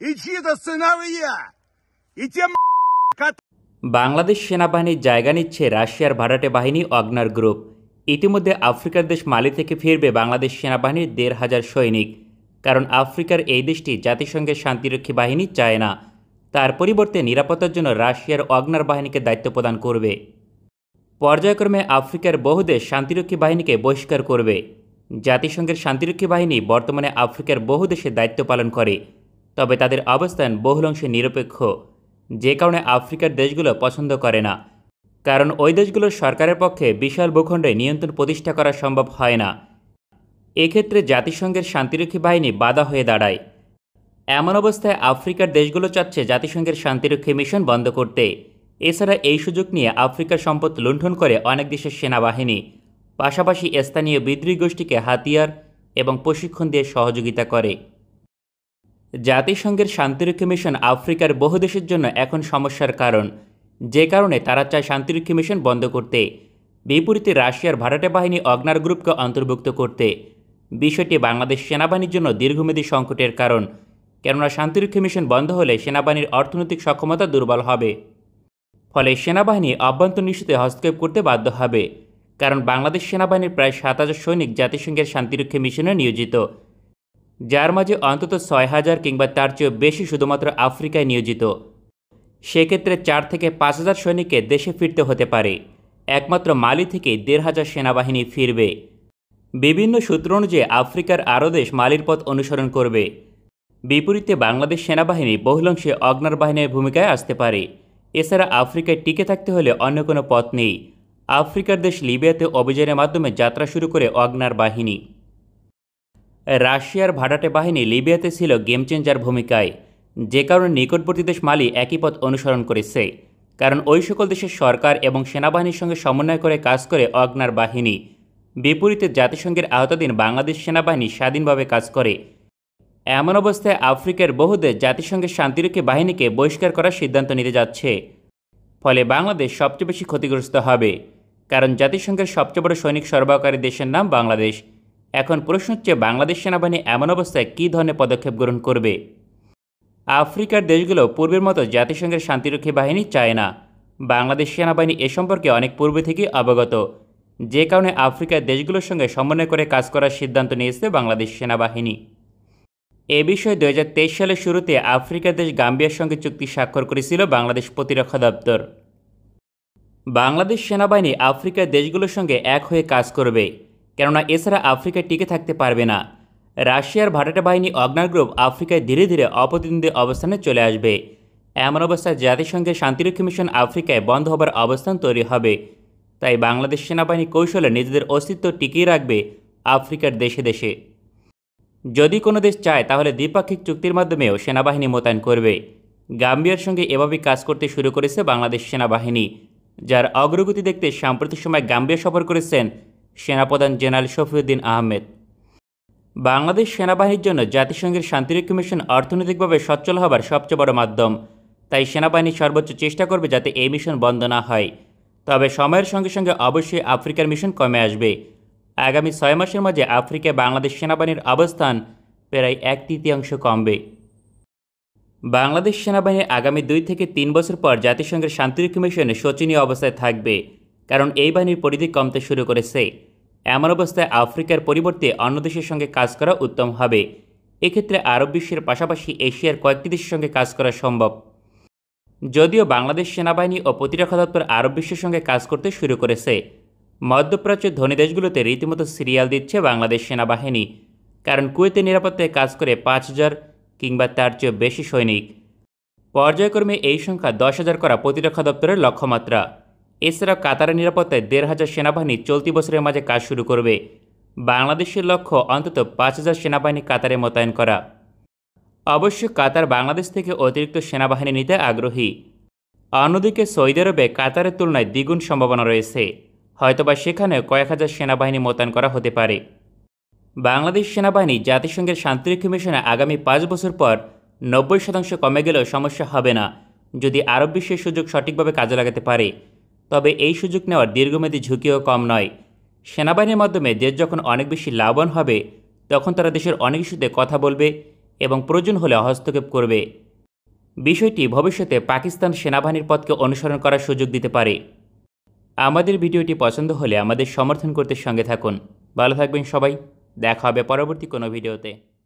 И чьи-то сыновья! И те বাংলাদেশ সেনাবাহিনীর জায়গা নিচ্ছে রাশিয়ার ভাড়াটে বাহিনী অগ্নার গ্রুপ ইতিমধ্যে আফ্রিকার দেশ মালি থেকে ফিরবে বাংলাদেশ সেনাবাহিনীর দেড় হাজার সৈনিক কারণ আফ্রিকার এই দেশটি জাতিসংঘের শান্তিরক্ষী বাহিনী চায় না তার পরিবর্তে নিরাপত্তার জন্য রাশিয়ার অগ্নার বাহিনীকে দায়িত্ব প্রদান করবে পর্যায়ক্রমে আফ্রিকার বহু দেশ শান্তিরক্ষী বাহিনীকে বহিষ্কার করবে জাতিসংঘের শান্তিরক্ষী বাহিনী বর্তমানে আফ্রিকার বহু দেশে দায়িত্ব পালন করে তবে তাদের অবস্থান বহুলাংশে নিরপেক্ষ যে কারণে আফ্রিকার দেশগুলো পছন্দ করে না কারণ ওই দেশগুলোর সরকারের পক্ষে বিশাল ভূখণ্ডে নিয়ন্ত্রণ প্রতিষ্ঠা করা সম্ভব হয় না এক্ষেত্রে জাতিসংঘের শান্তিরক্ষী বাহিনী বাধা হয়ে দাঁড়ায় এমন অবস্থায় আফ্রিকার দেশগুলো চাচ্ছে জাতিসংঘের শান্তিরক্ষী মিশন বন্ধ করতে এছাড়া এই সুযোগ নিয়ে আফ্রিকার সম্পদ লুণ্ঠন করে অনেক দেশের সেনাবাহিনী পাশাপাশি স্থানীয় বিদ্রোহী গোষ্ঠীকে হাতিয়ার এবং প্রশিক্ষণ দিয়ে সহযোগিতা করে জাতিসংঘের শান্তিরক্ষী মিশন আফ্রিকার বহু দেশের জন্য এখন সমস্যার কারণ যে কারণে তারা চায় শান্তিরক্ষী মিশন বন্ধ করতে বিপরীতে রাশিয়ার ভাড়াটে বাহিনী অগ্নার গ্রুপকে অন্তর্ভুক্ত করতে বিষয়টি বাংলাদেশ সেনাবাহিনীর জন্য দীর্ঘমেয়াদী সংকটের কারণ কেননা শান্তিরক্ষী মিশন বন্ধ হলে সেনাবাহিনীর অর্থনৈতিক সক্ষমতা দুর্বল হবে ফলে সেনাবাহিনী অভ্যন্তরীণ ইস্যুতে হস্তক্ষেপ করতে বাধ্য হবে কারণ বাংলাদেশ সেনাবাহিনীর প্রায় সাত হাজার সৈনিক জাতিসংঘের শান্তিরক্ষী মিশনে নিয়োজিত যার মাঝে অন্তত ছয় হাজার কিংবা তার চেয়েও বেশি শুধুমাত্র আফ্রিকায় নিয়োজিত সেক্ষেত্রে চার থেকে পাঁচ হাজার সৈনিককে দেশে ফিরতে হতে পারে একমাত্র মালি থেকে দেড় হাজার সেনাবাহিনী ফিরবে বিভিন্ন সূত্র অনুযায়ী আফ্রিকার আরও দেশ মালির পথ অনুসরণ করবে বিপরীতে বাংলাদেশ সেনাবাহিনী বহুলাংশে অগ্নার বাহিনীর ভূমিকায় আসতে পারে এছাড়া আফ্রিকায় টিকে থাকতে হলে অন্য কোনো পথ নেই আফ্রিকার দেশ লিবিয়াতে অভিযানের মাধ্যমে যাত্রা শুরু করে অগ্নার বাহিনী রাশিয়ার ভাড়াটে বাহিনী লিবিয়াতে ছিল গেম চেঞ্জার ভূমিকায় যে কারণে নিকটবর্তী দেশ মালি একই পথ অনুসরণ করেছে কারণ ওই সকল দেশের সরকার এবং সেনাবাহিনীর সঙ্গে সমন্বয় করে কাজ করে অগ্নার বাহিনী বিপরীতে জাতিসংঘের আওতাধীন বাংলাদেশ সেনাবাহিনী স্বাধীনভাবে কাজ করে এমন অবস্থায় আফ্রিকার বহু দেশ জাতিসংঘের শান্তিরক্ষী বাহিনীকে বহিষ্কার করার সিদ্ধান্ত নিতে যাচ্ছে ফলে বাংলাদেশ সবচেয়ে বেশি ক্ষতিগ্রস্ত হবে কারণ জাতিসংঘের সবচেয়ে বড় সৈনিক সরবরাহকারী দেশের নাম বাংলাদেশ এখন প্রশ্ন হচ্ছে বাংলাদেশ সেনাবাহিনী এমন অবস্থায় কী ধরনের পদক্ষেপ গ্রহণ করবে আফ্রিকার দেশগুলো পূর্বের মতো জাতিসংঘের শান্তিরক্ষী বাহিনী চায় না বাংলাদেশ সেনাবাহিনী এ সম্পর্কে অনেক পূর্বে থেকে অবগত যে কারণে আফ্রিকার দেশগুলোর সঙ্গে সমন্বয় করে কাজ করার সিদ্ধান্ত নিয়েছে বাংলাদেশ সেনাবাহিনী এ বিষয়ে দু সালের শুরুতে আফ্রিকার দেশ গাম্বিয়ার সঙ্গে চুক্তি স্বাক্ষর করেছিল বাংলাদেশ প্রতিরক্ষা দপ্তর বাংলাদেশ সেনাবাহিনী আফ্রিকার দেশগুলোর সঙ্গে এক হয়ে কাজ করবে কেননা এছাড়া আফ্রিকায় টিকে থাকতে পারবে না রাশিয়ার ভাটাটা বাহিনী অগ্নার গ্রুপ আফ্রিকায় ধীরে ধীরে অপ্রতিনিধি অবস্থানে চলে আসবে এমন অবস্থায় জাতিসংঘের শান্তিরক্ষী মিশন আফ্রিকায় বন্ধ হবার অবস্থান তৈরি হবে তাই বাংলাদেশ সেনাবাহিনী কৌশলে নিজেদের অস্তিত্ব টিকিয়ে রাখবে আফ্রিকার দেশে দেশে যদি কোনো দেশ চায় তাহলে দ্বিপাক্ষিক চুক্তির মাধ্যমেও সেনাবাহিনী মোতায়েন করবে গাম্বিয়ার সঙ্গে এভাবে কাজ করতে শুরু করেছে বাংলাদেশ সেনাবাহিনী যার অগ্রগতি দেখতে সাম্প্রতিক সময় গাম্বিয়া সফর করেছেন সেনাপ্রধান জেনারেল শফিউদ্দিন আহমেদ বাংলাদেশ সেনাবাহিনীর জন্য জাতিসংঘের শান্তিরক্ষী কমিশন অর্থনৈতিকভাবে সচ্ছল হবার সবচেয়ে বড় মাধ্যম তাই সেনাবাহিনী সর্বোচ্চ চেষ্টা করবে যাতে এই মিশন বন্ধ না হয় তবে সময়ের সঙ্গে সঙ্গে অবশ্যই আফ্রিকার মিশন কমে আসবে আগামী ছয় মাসের মাঝে আফ্রিকায় বাংলাদেশ সেনাবাহিনীর অবস্থান প্রায় এক তৃতীয়াংশ কমবে বাংলাদেশ সেনাবাহিনী আগামী দুই থেকে তিন বছর পর জাতিসংঘের শান্তিরক্ষী মিশনে শোচনীয় অবস্থায় থাকবে কারণ এই বাহিনীর পরিধি কমতে শুরু করেছে এমন অবস্থায় আফ্রিকার পরিবর্তে অন্য দেশের সঙ্গে কাজ করা উত্তম হবে এক্ষেত্রে আরব বিশ্বের পাশাপাশি এশিয়ার কয়েকটি দেশের সঙ্গে কাজ করা সম্ভব যদিও বাংলাদেশ সেনাবাহিনী ও প্রতিরক্ষা দপ্তর আরব বিশ্বের সঙ্গে কাজ করতে শুরু করেছে মধ্যপ্রাচ্যের ধনী দেশগুলোতে রীতিমতো সিরিয়াল দিচ্ছে বাংলাদেশ সেনাবাহিনী কারণ কুয়েতে নিরাপত্তায় কাজ করে পাঁচ হাজার কিংবা তার চেয়ে বেশি সৈনিক পর্যায়ক্রমে এই সংখ্যা দশ হাজার করা প্রতিরক্ষা দপ্তরের লক্ষ্যমাত্রা এছাড়া কাতারের নিরাপত্তায় দেড় হাজার সেনাবাহিনী চলতি বছরের মাঝে কাজ শুরু করবে বাংলাদেশের লক্ষ্য অন্তত পাঁচ হাজার সেনাবাহিনী কাতারে মোতায়েন করা অবশ্য কাতার বাংলাদেশ থেকে অতিরিক্ত সেনাবাহিনী নিতে আগ্রহী অন্যদিকে সৌদি আরবে কাতারের তুলনায় দ্বিগুণ সম্ভাবনা রয়েছে হয়তোবা সেখানে কয়েক হাজার সেনাবাহিনী মোতায়েন করা হতে পারে বাংলাদেশ সেনাবাহিনী জাতিসংঘের শান্তিরক্ষী মিশনে আগামী পাঁচ বছর পর নব্বই শতাংশ কমে গেলেও সমস্যা হবে না যদি আরব বিশ্বের সুযোগ সঠিকভাবে কাজে লাগাতে পারে তবে এই সুযোগ নেওয়ার দীর্ঘমেয়াদী ঝুঁকিও কম নয় সেনাবাহিনীর মাধ্যমে দেশ যখন অনেক বেশি লাভবান হবে তখন তারা দেশের অনেক ইস্যুতে কথা বলবে এবং প্রয়োজন হলে হস্তক্ষেপ করবে বিষয়টি ভবিষ্যতে পাকিস্তান সেনাবাহিনীর পথকে অনুসরণ করার সুযোগ দিতে পারে আমাদের ভিডিওটি পছন্দ হলে আমাদের সমর্থন করতে সঙ্গে থাকুন ভালো থাকবেন সবাই দেখা হবে পরবর্তী কোনো ভিডিওতে